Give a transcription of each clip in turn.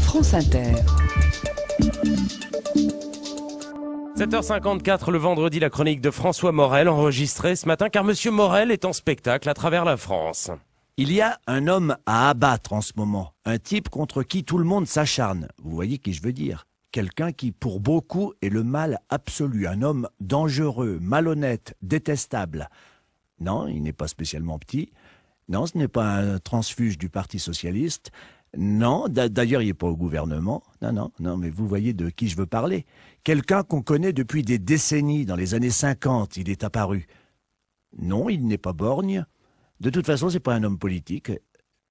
France Inter. 7h54 le vendredi, la chronique de François Morel enregistrée ce matin car Monsieur Morel est en spectacle à travers la France. Il y a un homme à abattre en ce moment, un type contre qui tout le monde s'acharne. Vous voyez qui je veux dire Quelqu'un qui, pour beaucoup, est le mal absolu, un homme dangereux, malhonnête, détestable. Non, il n'est pas spécialement petit. Non, ce n'est pas un transfuge du Parti socialiste. Non, d'ailleurs, il n'est pas au gouvernement. Non, non, non, mais vous voyez de qui je veux parler. Quelqu'un qu'on connaît depuis des décennies, dans les années 50, il est apparu. Non, il n'est pas borgne. De toute façon, c'est pas un homme politique.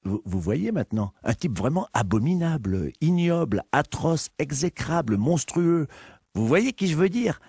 Vous, voyez maintenant, un type vraiment abominable, ignoble, atroce, exécrable, monstrueux. Vous voyez qui je veux dire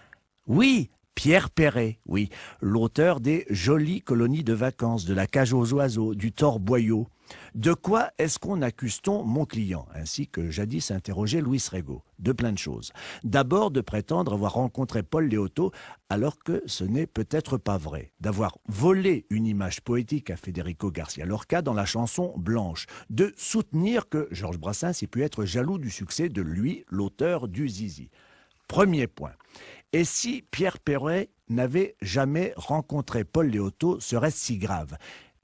Oui, Pierre Perret, oui, l'auteur des Jolies colonies de vacances, de la cage aux oiseaux, du torboyau de quoi est-ce qu'on accuse-t-on mon client Ainsi que jadis interrogeait Louis Rego. De plein de choses. D'abord de prétendre avoir rencontré Paul Léoto alors que ce n'est peut-être pas vrai. D'avoir volé une image poétique à Federico Garcia Lorca dans la chanson Blanche. De soutenir que Georges Brassens ait pu être jaloux du succès de lui, l'auteur du Zizi. Premier point. Et si Pierre Perret n'avait jamais rencontré Paul Léoto, serait-ce si grave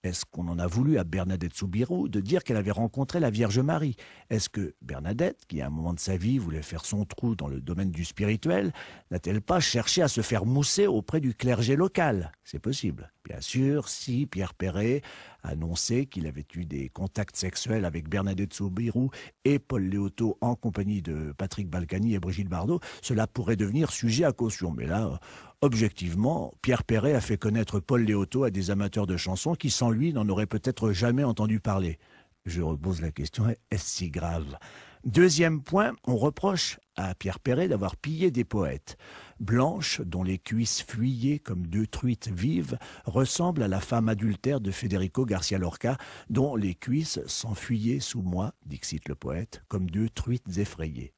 est-ce qu'on en a voulu à Bernadette Soubirous de dire qu'elle avait rencontré la Vierge Marie Est-ce que Bernadette, qui à un moment de sa vie voulait faire son trou dans le domaine du spirituel, n'a-t-elle pas cherché à se faire mousser auprès du clergé local C'est possible. Bien sûr, si Pierre Perret annonçait qu'il avait eu des contacts sexuels avec Bernadette Soubirou et Paul Léoto en compagnie de Patrick Balkany et Brigitte Bardot, cela pourrait devenir sujet à caution. Mais là, objectivement, Pierre Perret a fait connaître Paul Léoto à des amateurs de chansons qui, sans lui, n'en auraient peut-être jamais entendu parler. Je repose la question, est-ce si grave Deuxième point, on reproche à Pierre Perret d'avoir pillé des poètes blanche, dont les cuisses fuyaient comme deux truites vives, ressemble à la femme adultère de Federico Garcia Lorca, dont les cuisses s'enfuyaient sous moi, cite le poète, comme deux truites effrayées.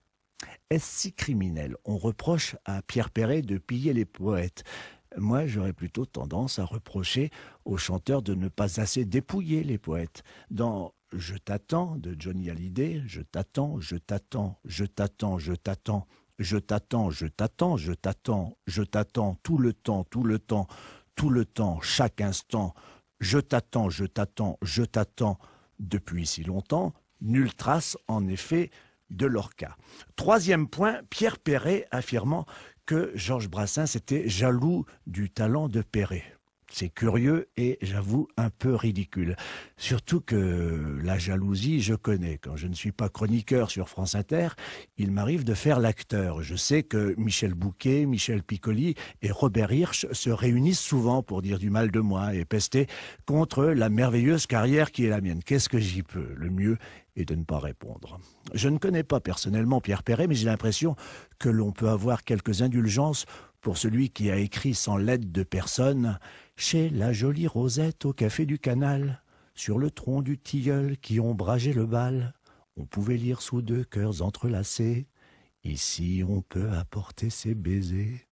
Est-ce si criminel On reproche à Pierre Perret de piller les poètes. Moi, j'aurais plutôt tendance à reprocher aux chanteurs de ne pas assez dépouiller les poètes. Dans Je t'attends de Johnny Hallyday, je t'attends, je t'attends, je t'attends, je t'attends, je t'attends, je t'attends, je t'attends, je t'attends tout le temps, tout le temps, tout le temps, chaque instant. Je t'attends, je t'attends, je t'attends depuis si longtemps. Nulle trace, en effet, de cas. Troisième point, Pierre Perret affirmant que Georges Brassens était jaloux du talent de Perret c'est curieux et j'avoue un peu ridicule. Surtout que la jalousie, je connais. Quand je ne suis pas chroniqueur sur France Inter, il m'arrive de faire l'acteur. Je sais que Michel Bouquet, Michel Piccoli et Robert Hirsch se réunissent souvent pour dire du mal de moi et pester contre la merveilleuse carrière qui est la mienne. Qu'est-ce que j'y peux Le mieux est de ne pas répondre. Je ne connais pas personnellement Pierre Perret, mais j'ai l'impression que l'on peut avoir quelques indulgences pour celui qui a écrit sans l'aide de personne chez la jolie Rosette au café du canal, sur le tronc du tilleul qui ombrageait le bal, on pouvait lire sous deux cœurs entrelacés, ici on peut apporter ses baisers.